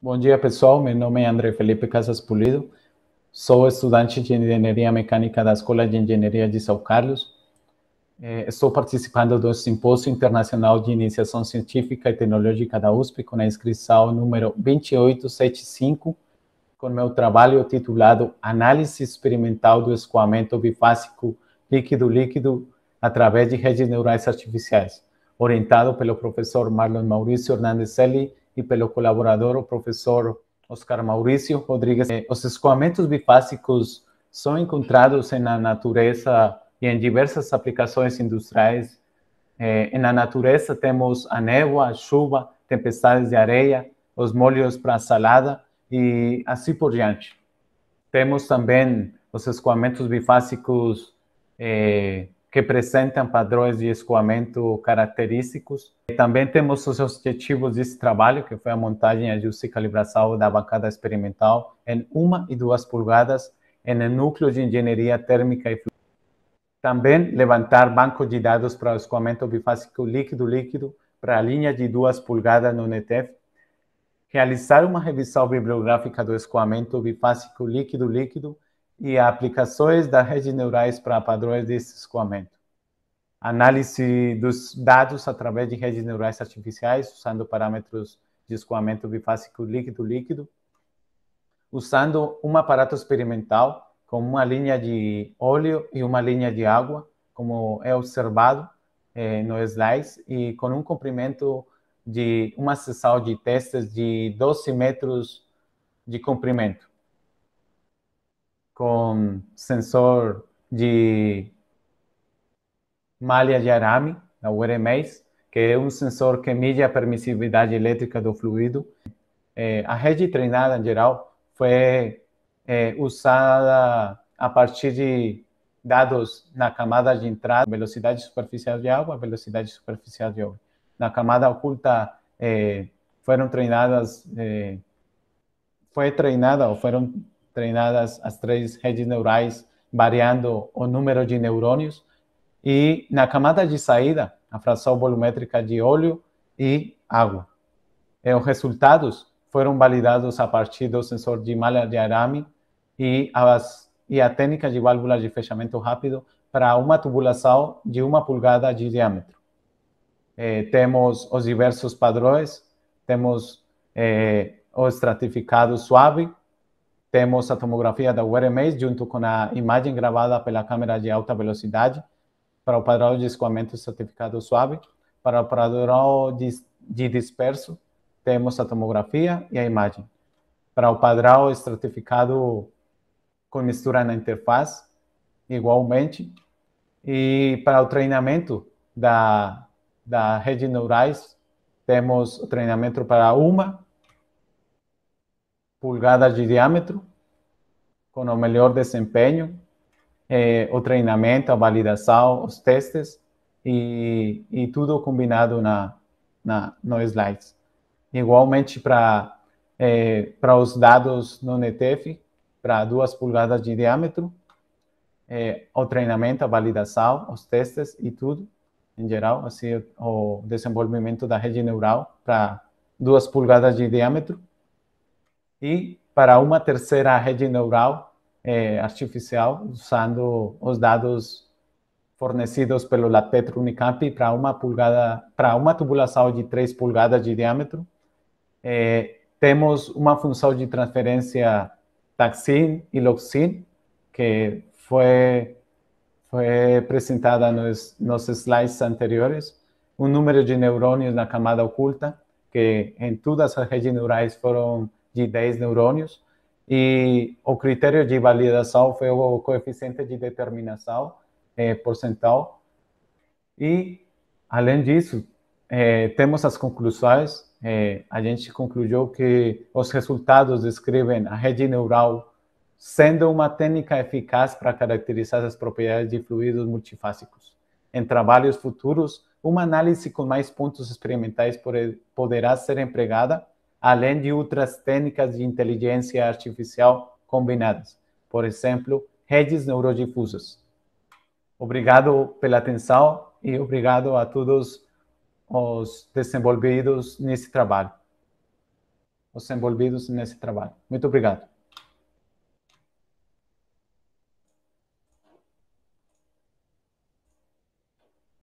Bom dia, pessoal. Meu nome é André Felipe Casas Pulido. Sou estudante de Engenharia Mecânica da Escola de Engenharia de São Carlos. É, estou participando do Simpósio Internacional de Iniciação Científica e Tecnológica da USP com a inscrição número 2875, com meu trabalho titulado Análise Experimental do Escoamento Bifásico Líquido-Líquido através de Redes Neurais Artificiais orientado pelo professor Marlon Maurício Hernandes Selle e pelo colaborador, o professor Oscar Maurício Rodrigues. Eh, os escoamentos bifásicos são encontrados na natureza e em diversas aplicações industriais. Eh, na natureza temos a névoa, a chuva, tempestades de areia, os molhos para salada e assim por diante. Temos também os escoamentos bifásicos eh, que apresentam padrões de escoamento característicos. Também temos os objetivos desse trabalho, que foi a montagem, ajuste e calibração da bancada experimental em 1 e 2 polegadas em núcleo de engenharia térmica e fluido. Também levantar banco de dados para o escoamento bifásico líquido-líquido para a linha de 2 polegadas no NETEF. Realizar uma revisão bibliográfica do escoamento bifásico líquido-líquido e aplicações das redes neurais para padrões de escoamento. Análise dos dados através de redes neurais artificiais, usando parâmetros de escoamento bifásico líquido-líquido, usando um aparato experimental com uma linha de óleo e uma linha de água, como é observado eh, no slide, e com um comprimento de uma sessão de testes de 12 metros de comprimento com sensor de malha de arame, da URMACE, que é um sensor que mede a permissividade elétrica do fluido. É, a rede treinada, em geral, foi é, usada a partir de dados na camada de entrada, velocidade superficial de água, velocidade superficial de ouro. Na camada oculta, é, foram treinadas, é, foi treinada ou foram treinadas as três redes neurais, variando o número de neurônios. E na camada de saída, a fração volumétrica de óleo e água. E os resultados foram validados a partir do sensor de malha de arame e, as, e a técnica de válvula de fechamento rápido para uma tubulação de uma pulgada de diâmetro. Eh, temos os diversos padrões, temos eh, o estratificado suave, temos a tomografia da URMAS junto com a imagem gravada pela câmera de alta velocidade para o padrão de escoamento certificado suave. Para o padrão de disperso, temos a tomografia e a imagem. Para o padrão estratificado com mistura na interface, igualmente. E para o treinamento da, da rede neurais, temos o treinamento para uma pulgadas de diâmetro, com o melhor desempenho, eh, o treinamento, a validação, os testes e, e tudo combinado na, na, no slides. Igualmente para eh, é, para os dados no NETF, para duas pulgadas de diâmetro, eh, o treinamento, a validação, os testes e tudo, em geral, assim, o desenvolvimento da rede neural para duas pulgadas de diâmetro e para uma terceira rede neural é, artificial, usando os dados fornecidos pelo Latetro Unicamp para uma pulgada, para uma tubulação de 3 polegadas de diâmetro. É, temos uma função de transferência taxin e loxin, que foi, foi apresentada nos, nos slides anteriores, um número de neurônios na camada oculta, que em todas as redes neurais foram de 10 neurônios, e o critério de validação foi o coeficiente de determinação eh, porcentual. E, além disso, eh, temos as conclusões. Eh, a gente concluiu que os resultados descrevem a rede neural sendo uma técnica eficaz para caracterizar as propriedades de fluidos multifásicos. Em trabalhos futuros, uma análise com mais pontos experimentais poderá ser empregada além de outras técnicas de inteligência artificial combinadas, por exemplo, redes neurodifusas. Obrigado pela atenção e obrigado a todos os desenvolvidos nesse trabalho. Os envolvidos nesse trabalho. Muito obrigado.